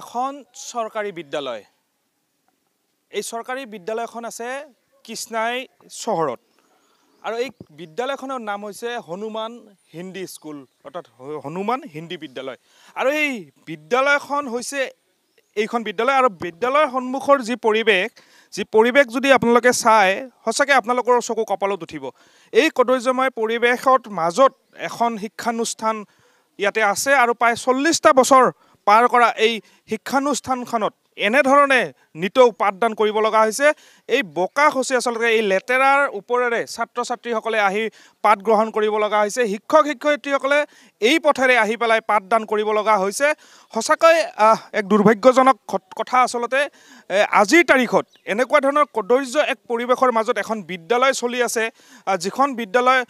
এখন চৰকাৰী বিদ্যালয় এই চৰকাৰী বিদ্যালয়খন আছে কৃষ্ণাই চহৰত আৰু এই বিদ্যালয়খনৰ নাম হৈছে হনুমান হিন্দী স্কুল অৰ্থাৎ হনুমান হিন্দী বিদ্যালয় আৰু এই বিদ্যালয়খন হৈছে এইখন বিদ্যালয় আৰু বিদ্যালয়ৰ সন্মুখৰ যি পৰিৱেশ যি পৰিৱেশ যদি আপোনালোকে চায় সঁচাকৈ আপোনালোকৰ চকু কপালত উঠিব এই কদৰ্যময় পৰিৱেশত মাজত এখন শিক্ষানুষ্ঠান ইয়াতে আছে আৰু প্ৰায় চল্লিছটা বছৰ পাৰ কৰা এই শিক্ষানুষ্ঠানখনত এনেধৰণে নিতৌ পাঠদান কৰিব লগা হৈছে এই বোকা খচি আচলতে এই লেতেৰাৰ ওপৰেৰে ছাত্ৰ ছাত্ৰীসকলে আহি পাঠ গ্ৰহণ কৰিব লগা হৈছে শিক্ষক শিক্ষয়িত্ৰীসকলে এই পথেৰে আহি পেলাই পাঠদান কৰিব লগা হৈছে সঁচাকৈ এক দুৰ্ভাগ্যজনক কথা আচলতে আজিৰ তাৰিখত এনেকুৱা ধৰণৰ কদৰ্য এক পৰিৱেশৰ মাজত এখন বিদ্যালয় চলি আছে যিখন বিদ্যালয়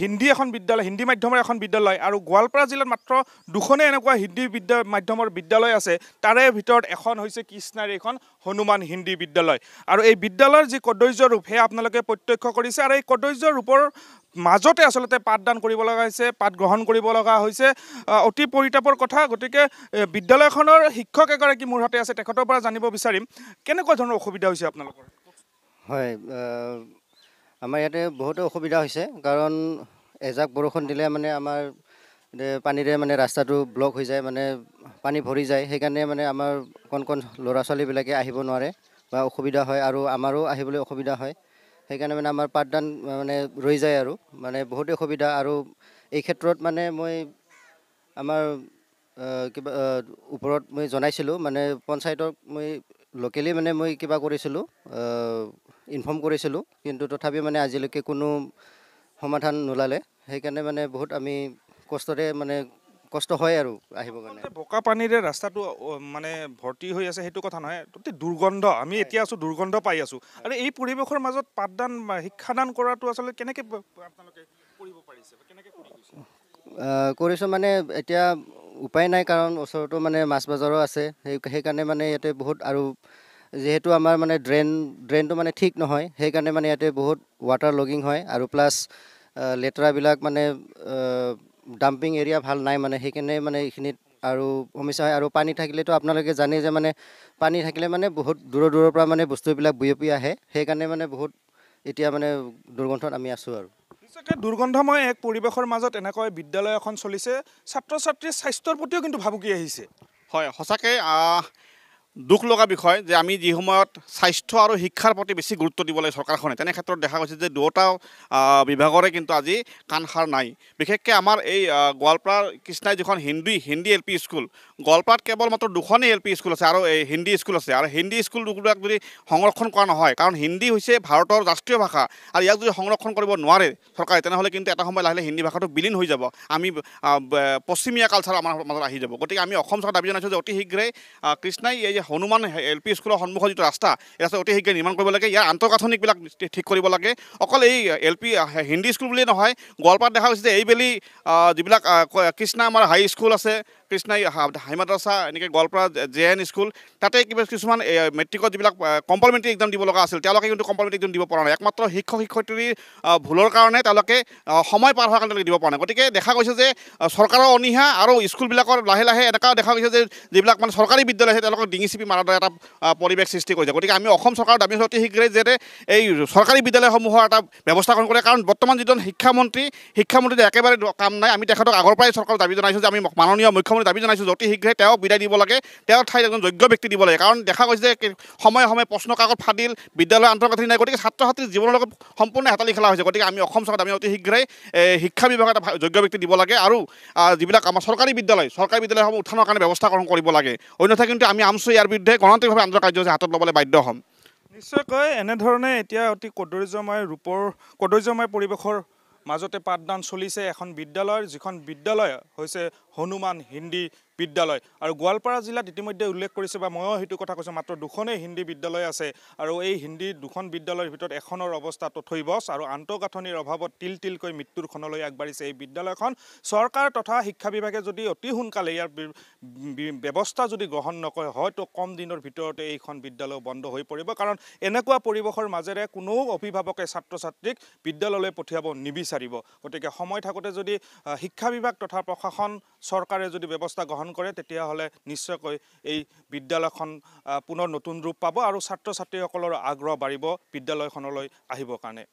হিন্দী এখন বিদ্যালয় হিন্দী মাধ্যমৰ এখন বিদ্যালয় আৰু গোৱালপাৰা জিলাত মাত্ৰ দুখনে এনেকুৱা হিন্দী বিদ্যা মাধ্যমৰ বিদ্যালয় আছে তাৰে ভিতৰত এখন হৈছে কৃষ্ণাৰ এইখন হনুমান হিন্দী বিদ্যালয় আৰু এই বিদ্যালয়ৰ যি কদৰ্য ৰূপ সেয়া আপোনালোকে প্ৰত্যক্ষ কৰিছে আৰু এই কদৰ্য ৰূপৰ মাজতে আচলতে পাঠদান কৰিব লগা হৈছে পাঠ গ্ৰহণ কৰিব লগা হৈছে অতি পৰিতাপৰ কথা গতিকে বিদ্যালয়খনৰ শিক্ষক এগৰাকী মোৰ হাতে আছে তেখেতৰ পৰা জানিব বিচাৰিম কেনেকুৱা ধৰণৰ অসুবিধা হৈছে আপোনালোকৰ হয় আমাৰ ইয়াতে বহুতো অসুবিধা হৈছে কাৰণ এজাক বৰষুণ দিলে মানে আমাৰ পানীৰে মানে ৰাস্তাটো ব্লক হৈ যায় মানে পানী ভৰি যায় সেইকাৰণে মানে আমাৰ কণ কণ ল'ৰা ছোৱালীবিলাকে আহিব নোৱাৰে বা অসুবিধা হয় আৰু আমাৰো আহিবলৈ অসুবিধা হয় সেইকাৰণে মানে আমাৰ পাঠদান মানে ৰৈ যায় আৰু মানে বহুতেই অসুবিধা আৰু এই ক্ষেত্ৰত মানে মই আমাৰ কিবা ওপৰত মই জনাইছিলোঁ মানে পঞ্চায়তক মই লোকেলি মানে মই কিবা কৰিছিলোঁ ইনফৰ্ম কৰিছিলোঁ কিন্তু তথাপি মানে আজিলৈকে কোনো সমাধান নোলালে সেইকাৰণে মানে বহুত আমি কষ্টৰে মানে কষ্ট হয় আৰু আহিব কাৰণে বোকা পানীৰে ৰাস্তাটো মানে ভৰ্তি হৈ আছে সেইটো কথা নহয় অতি দুৰ্গন্ধ আমি এতিয়া আছোঁ দুৰ্গন্ধ পাই আছোঁ আৰু এই পৰিৱেশৰ মাজত পাঠদান শিক্ষাদান কৰাটো আচলতে কেনেকৈ আপোনালোকে কৰিব পাৰিছে কৰিছোঁ মানে এতিয়া উপায় নাই কাৰণ ওচৰতো মানে মাছ বাজাৰো আছে সেই সেইকাৰণে মানে ইয়াতে বহুত আৰু যিহেতু আমাৰ মানে ড্ৰেইন ড্ৰেইনটো মানে ঠিক নহয় সেইকাৰণে মানে ইয়াতে বহুত ৱাটাৰ লগিং হয় আৰু প্লাছ লেতেৰাবিলাক মানে ডাম্পিং এৰিয়া ভাল নাই মানে সেইকাৰণে মানে এইখিনিত আৰু সমস্যা হয় আৰু পানী থাকিলেতো আপোনালোকে জানেই যে মানে পানী থাকিলে মানে বহুত দূৰৰ দূৰৰ পৰা মানে বস্তুবিলাক বিয়পি আহে সেইকাৰণে মানে বহুত এতিয়া মানে দুৰ্গন্ধত আমি আছোঁ আৰু দুৰ্গন্ধময় এক পৰিৱেশৰ মাজত এনেকৈ বিদ্যালয় এখন চলিছে ছাত্ৰ ছাত্ৰীৰ স্বাস্থ্যৰ প্ৰতিও কিন্তু ভাবুকি আহিছে হয় সঁচাকৈ দুখ লগা বিষয় যে আমি যি সময়ত স্বাস্থ্য আৰু শিক্ষাৰ প্ৰতি বেছি গুৰুত্ব দিব লাগে চৰকাৰখনে তেনে ক্ষেত্ৰত দেখা গৈছে যে দুয়োটা বিভাগৰে কিন্তু আজি কাণসাৰ নাই বিশেষকৈ আমাৰ এই গোৱালপাৰাৰ কৃষ্ণাই যিখন Hindi Hindi L P school গোৱালপাৰাত কেৱল মাত্ৰ দুখনেই এল পি স্কুল আছে আৰু এই হিন্দী স্কুল আছে আৰু হিন্দী স্কুল দুবিলাক যদি সংৰক্ষণ কৰা নহয় কাৰণ হিন্দী হৈছে ভাৰতৰ ৰাষ্ট্ৰীয় ভাষা আৰু ইয়াক যদি সংৰক্ষণ কৰিব নোৱাৰে চৰকাৰে তেনেহ'লে কিন্তু এটা সময় লাহে লাহে হিন্দী ভাষাটো বিলীন হৈ যাব আমি পশ্চিমীয়া কালচাৰ আমাৰ মাজত আহি যাব গতিকে আমি অসম চৰকাৰ দাবী জনাইছোঁ যে অতি শীঘ্ৰে কৃষ্ণাই এই যে হনুমান এল পি স্কুলৰ সন্মুখৰ যিটো ৰাস্তা এই ৰাস্তা অতি শীঘ্ৰে নিৰ্মাণ কৰিব লাগে ইয়াৰ আন্তঃগাঁথনিবিলাক ঠিক কৰিব লাগে অকল এই এল পি হিন্দী স্কুল বুলিয়ে নহয় গোৱালপাৰাত দেখা গৈছে যে এইবেলি যিবিলাক কৃষ্ণা আমাৰ হাই স্কুল আছে কৃষ্ণাই হাইমাদ্ৰাছা এনেকৈ গোৱালপাৰা জে এন স্কুল তাতে কিবা কিছুমান মেট্ৰিকত যিবিলাক কম্পালমেণ্টেৰী এক্সাম দিব লগা আছিল তেওঁলোকে কিন্তু কম্পালমেণ্টেৰী এক্সাম দিব পৰা নাই একমাত্ৰ শিক্ষক শিক্ষয়িত্ৰীৰ ভুলৰ কাৰণে তেওঁলোকে সময় পাৰ হোৱাৰ কাৰণে তেওঁলোকে দিব পৰা নাই গতিকে দেখা গৈছে যে চৰকাৰৰ অনীহা আৰু স্কুলবিলাকৰ লাহে লাহে এনেকুৱা দেখা গৈছে যে যিবিলাক মানে চৰকাৰী বিদ্যালয় আছে তেওঁলোকক ডিঙি বিচিপি মাৰাদৰে এটা পৰিৱেশ সৃষ্টি কৰিছে গতিকে আমি অসম চৰকাৰৰ দাবী হৈছোঁ অতি শীঘ্ৰেই যাতে এই চৰকাৰী বিদ্যালয়সমূহৰ এটা ব্যৱস্থা গ্ৰহণ কৰে কাৰণ বৰ্তমান যিজন শিক্ষামন্ত্ৰী শিক্ষামন্ত্ৰীৰ একেবাৰে কাম নাই আমি তেখেতক আগৰ পৰাই চৰকাৰক দাবী জনাইছোঁ যে আমি মাননীয় মুখ্যমন্ত্ৰী দাবী জনাইছোঁ যে অতি শীঘ্ৰে তেওঁক বিদায় দিব লাগে তেওঁৰ ঠাইত এজন যোগ্য ব্যক্তি দিব লাগে কাৰণ দেখা গৈছে যে সময়ে সময়ে প্ৰশ্ন কাকত ফাটিল বিদ্যালয় আন্তঃগাঁথনি নাই গতিকে ছাত্ৰ ছাত্ৰীৰ জীৱনৰ লগত সম্পূৰ্ণ হেতালি খেলা হৈছে গতিকে আমি অসম চৰকাৰ আমি অতি শীঘ্ৰে শিক্ষা বিভাগত এটা যোগ্য ব্যক্তি দিব লাগে আৰু যিবিলাক আমাৰ চৰকাৰী বিদ্যালয় চৰকাৰী বিদ্যালয়সমূহ উঠানৰ কাৰণে ব্যৱস্থা গ্ৰহণ কৰিব লাগে অন্যথা কিন্তু আমি আমচুই ইয়াৰ ইয়াৰ বিৰুদ্ধে গণতান্ত্ৰিকভাৱে আন্দোলন কাৰ্যসূচী হাতত ল'বলৈ বাধ্য হ'ম নিশ্চয়কৈ এনেধৰণে এতিয়া অতি কদৰ্যময় ৰূপৰ কদৰ্যময় পৰিৱেশৰ মাজতে পাঠদান চলিছে এখন বিদ্যালয়ৰ যিখন বিদ্যালয় হৈছে হনুমান হিন্দী বিদ্যালয় আৰু গোৱালপাৰা জিলাত ইতিমধ্যে উল্লেখ কৰিছে বা ময়ো সেইটো কথা কৈছোঁ মাত্ৰ দুখনেই হিন্দী বিদ্যালয় আছে আৰু এই হিন্দী দুখন বিদ্যালয়ৰ ভিতৰত এখনৰ অৱস্থা তথৈবচ আৰু আন্তঃগাঁথনিৰ অভাৱত তিল তিলকৈ মৃত্যুৰ খনলৈ আগবাঢ়িছে এই বিদ্যালয়খন চৰকাৰ তথা শিক্ষা বিভাগে যদি অতি সোনকালে ইয়াৰ ব্যৱস্থা যদি গ্ৰহণ নকৰে হয়তো কম দিনৰ ভিতৰতে এইখন বিদ্যালয় বন্ধ হৈ পৰিব কাৰণ এনেকুৱা পৰিৱেশৰ মাজেৰে কোনো অভিভাৱকে ছাত্ৰ ছাত্ৰীক বিদ্যালয়লৈ পঠিয়াব নিবিচাৰিব গতিকে সময় থাকোঁতে যদি শিক্ষা বিভাগ তথা প্ৰশাসন চৰকাৰে যদি ব্যৱস্থা গ্ৰহণ কৰে তেতিয়াহ'লে নিশ্চয়কৈ এই বিদ্যালয়খন পুনৰ নতুন ৰূপ পাব আৰু ছাত্ৰ ছাত্ৰীসকলৰ আগ্ৰহ বাঢ়িব বিদ্যালয়খনলৈ আহিবৰ কাৰণে